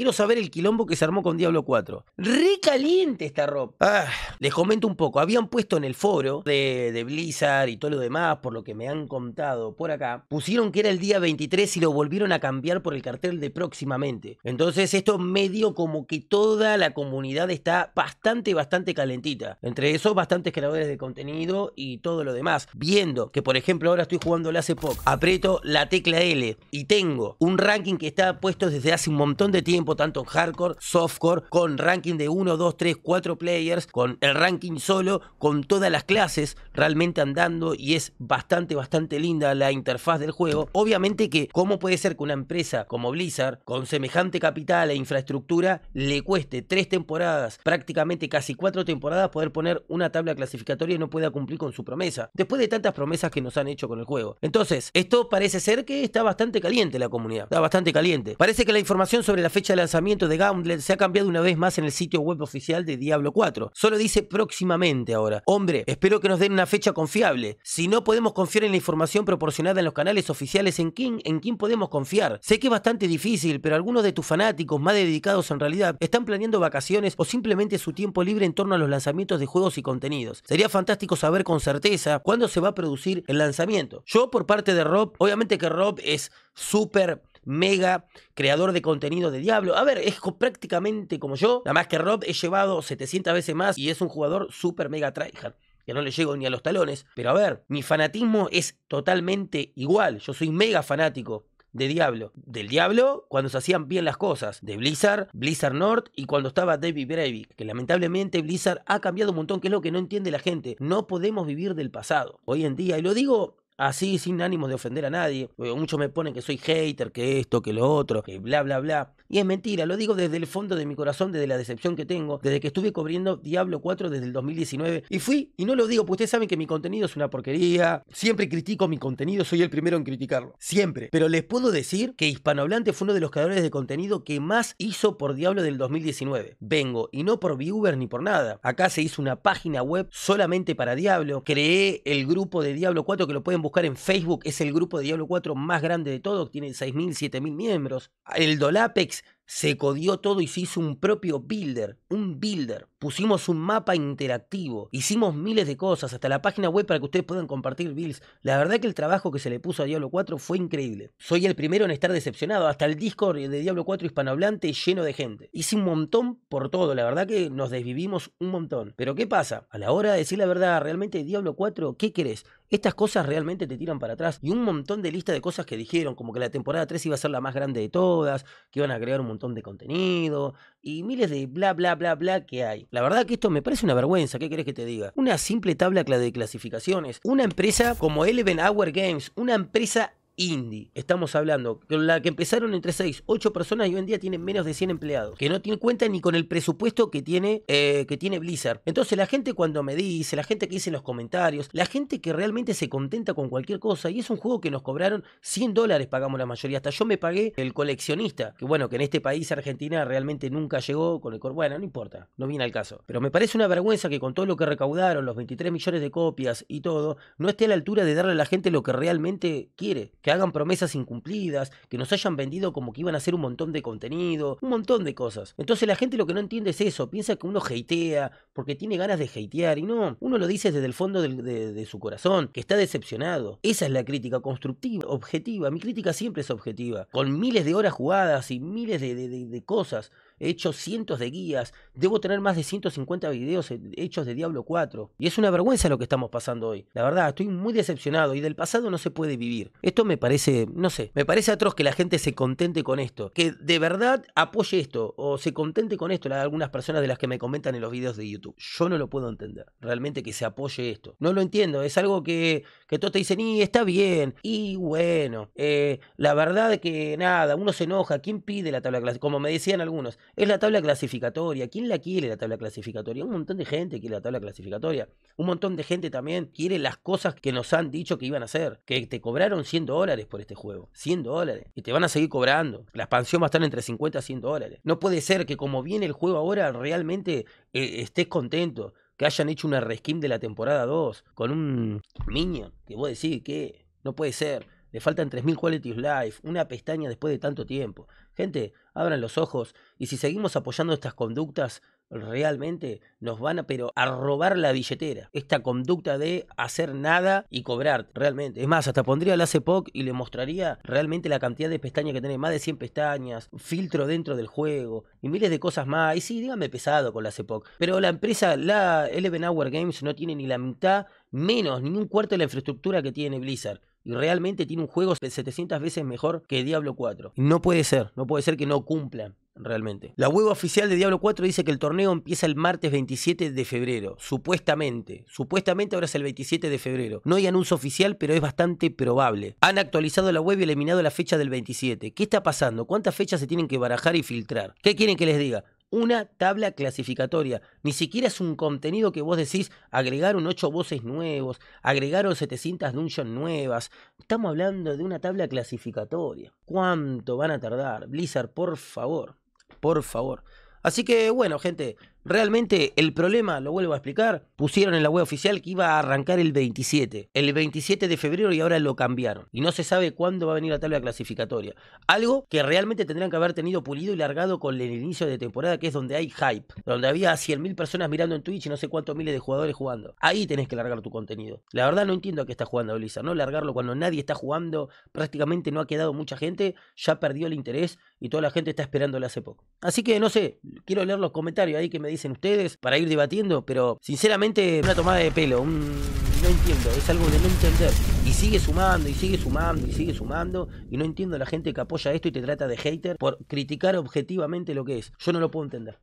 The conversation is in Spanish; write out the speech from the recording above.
Quiero saber el quilombo que se armó con Diablo 4. ¡Re caliente esta ropa. Ah. les comento un poco. Habían puesto en el foro de, Blizzard y todo lo demás, por lo que me han contado por acá. Pusieron que era el día 23 y lo volvieron a cambiar por el cartel de próximamente. Entonces esto medio como que toda la comunidad está bastante, bastante calentita. Entre eso, bastantes creadores de contenido y todo lo demás. Viendo que, por ejemplo, ahora estoy jugando la poco. aprieto la tecla L y tengo un ranking que está puesto desde hace un montón de tiempo tanto hardcore, softcore, con ranking de 1, 2, 3, 4 players, con el ranking solo, con todas las clases realmente andando y es bastante, bastante linda la interfaz del juego. Obviamente que, ¿cómo puede ser que una empresa como Blizzard, con semejante capital e infraestructura, le cueste 3 temporadas, prácticamente casi 4 temporadas, poder poner una tabla clasificatoria y no pueda cumplir con su promesa? Después de tantas promesas que nos han hecho con el juego. Entonces, esto parece ser que está bastante caliente la comunidad, está bastante caliente. Parece que la información sobre la fecha de lanzamiento de Gauntlet se ha cambiado una vez más en el sitio web oficial de Diablo 4. Solo dice próximamente ahora. Hombre, espero que nos den una fecha confiable. Si no podemos confiar en la información proporcionada en los canales oficiales, ¿en quién, en quién podemos confiar? Sé que es bastante difícil, pero algunos de tus fanáticos más dedicados en realidad están planeando vacaciones o simplemente su tiempo libre en torno a los lanzamientos de juegos y contenidos. Sería fantástico saber con certeza cuándo se va a producir el lanzamiento. Yo por parte de Rob, obviamente que Rob es súper mega creador de contenido de Diablo. A ver, es prácticamente como yo, nada más que Rob he llevado 700 veces más y es un jugador super mega tryhard que no le llego ni a los talones. Pero a ver, mi fanatismo es totalmente igual. Yo soy mega fanático de Diablo. Del Diablo cuando se hacían bien las cosas. De Blizzard, Blizzard North y cuando estaba David Breivik. Que lamentablemente Blizzard ha cambiado un montón, que es lo que no entiende la gente. No podemos vivir del pasado. Hoy en día, y lo digo así, sin ánimo de ofender a nadie. Muchos me ponen que soy hater, que esto, que lo otro, que bla, bla, bla. Y es mentira, lo digo desde el fondo de mi corazón, desde la decepción que tengo, desde que estuve cubriendo Diablo 4 desde el 2019. Y fui, y no lo digo, porque ustedes saben que mi contenido es una porquería. Siempre critico mi contenido, soy el primero en criticarlo. Siempre. Pero les puedo decir que Hispanohablante fue uno de los creadores de contenido que más hizo por Diablo del 2019. Vengo, y no por viewer ni por nada. Acá se hizo una página web solamente para Diablo. Creé el grupo de Diablo 4 que lo pueden buscar buscar en Facebook, es el grupo de Diablo 4 más grande de todo, tiene 6.000, 7.000 miembros. El Dolapex se codió todo y se hizo un propio builder, un builder. Pusimos un mapa interactivo, hicimos miles de cosas, hasta la página web para que ustedes puedan compartir builds. La verdad que el trabajo que se le puso a Diablo 4 fue increíble. Soy el primero en estar decepcionado, hasta el Discord de Diablo 4 hispanohablante lleno de gente. Hice un montón por todo, la verdad que nos desvivimos un montón. Pero ¿qué pasa? A la hora de decir la verdad, realmente Diablo 4, ¿qué querés? Estas cosas realmente te tiran para atrás y un montón de lista de cosas que dijeron, como que la temporada 3 iba a ser la más grande de todas, que iban a crear un montón de contenido y miles de bla, bla, bla, bla que hay. La verdad que esto me parece una vergüenza, ¿qué querés que te diga? Una simple tabla de clasificaciones. Una empresa como Eleven Hour Games, una empresa indie. Estamos hablando con la que empezaron entre 6, 8 personas y hoy en día tienen menos de 100 empleados, que no tienen cuenta ni con el presupuesto que tiene, eh, que tiene Blizzard. Entonces la gente cuando me dice, la gente que dice en los comentarios, la gente que realmente se contenta con cualquier cosa, y es un juego que nos cobraron 100 dólares, pagamos la mayoría, hasta yo me pagué el coleccionista, que bueno, que en este país Argentina realmente nunca llegó con el... Bueno, no importa, no viene al caso. Pero me parece una vergüenza que con todo lo que recaudaron, los 23 millones de copias y todo, no esté a la altura de darle a la gente lo que realmente quiere. Que hagan promesas incumplidas, que nos hayan vendido como que iban a hacer un montón de contenido, un montón de cosas. Entonces la gente lo que no entiende es eso, piensa que uno hatea porque tiene ganas de hatear y no, uno lo dice desde el fondo de, su corazón, que está decepcionado. Esa es la crítica constructiva, objetiva, mi crítica siempre es objetiva, con miles de horas jugadas y miles de cosas he hecho cientos de guías, debo tener más de 150 videos eh, hechos de Diablo 4. Y es una vergüenza lo que estamos pasando hoy. La verdad, estoy muy decepcionado y del pasado no se puede vivir. Esto me parece, no sé, me parece atroz que la gente se contente con esto, que de verdad apoye esto o se contente con esto algunas personas de las que me comentan en los videos de YouTube. Yo no lo puedo entender, realmente que se apoye esto. No lo entiendo, es algo que, que todos te dicen, y está bien, y bueno, eh, la verdad que nada, uno se enoja, ¿quién pide la tabla clásica? Como me decían algunos, es la tabla clasificatoria. ¿Quién la quiere la tabla clasificatoria? Un montón de gente quiere la tabla clasificatoria. Un montón de gente también quiere las cosas que nos han dicho que iban a hacer. Que te cobraron 100 dólares por este juego. 100 dólares. Y te van a seguir cobrando. La expansión va a estar entre 50 y 100 dólares. No puede ser que como viene el juego ahora realmente eh, estés contento. Que hayan hecho una reskin de la temporada 2 con un minion. Que vos decís que no puede ser le faltan 3.000 quality of life, una pestaña después de tanto tiempo. Gente, abran los ojos y si seguimos apoyando estas conductas, realmente nos van a, pero a robar la billetera. Esta conducta de hacer nada y cobrar, realmente. Es más, hasta pondría la poc y le mostraría realmente la cantidad de pestañas que tiene, más de 100 pestañas, filtro dentro del juego y miles de cosas más. Y sí, dígame pesado con la CPOC. pero la empresa, la Eleven Hour Games, no tiene ni la mitad, menos, ni un cuarto de la infraestructura que tiene Blizzard y realmente tiene un juego 700 veces mejor que Diablo 4. No puede ser, no puede ser que no cumplan realmente. La web oficial de Diablo 4 dice que el torneo empieza el martes 27 de febrero, supuestamente. Supuestamente ahora es el 27 de febrero. No hay anuncio oficial, pero es bastante probable. Han actualizado la web y eliminado la fecha del 27. ¿Qué está pasando? ¿Cuántas fechas se tienen que barajar y filtrar? ¿Qué quieren que les diga? una tabla clasificatoria. Ni siquiera es un contenido que vos decís, agregaron 8 voces nuevos, agregaron 700 dungeons nuevas. Estamos hablando de una tabla clasificatoria. ¿Cuánto van a tardar? Blizzard, por favor. Por favor. Así que bueno, gente, Realmente el problema, lo vuelvo a explicar, pusieron en la web oficial que iba a arrancar el 27, el 27 de febrero y ahora lo cambiaron. Y no se sabe cuándo va a venir la tabla clasificatoria. Algo que realmente tendrían que haber tenido pulido y largado con el inicio de temporada, que es donde hay hype, donde había 100.000 personas mirando en Twitch y no sé cuántos miles de jugadores jugando. Ahí tenés que largar tu contenido. La verdad no entiendo a qué está jugando Elisa, ¿no? Largarlo cuando nadie está jugando, prácticamente no ha quedado mucha gente, ya perdió el interés y toda la gente está esperándole hace poco. Así que no sé, quiero leer los comentarios ahí que me dicen ustedes, para ir debatiendo, pero sinceramente una tomada de pelo, no entiendo, es algo de no entender. Y sigue sumando, y sigue sumando, y sigue sumando, y no entiendo la gente que apoya esto y te trata de hater por criticar objetivamente lo que es. Yo no lo puedo entender.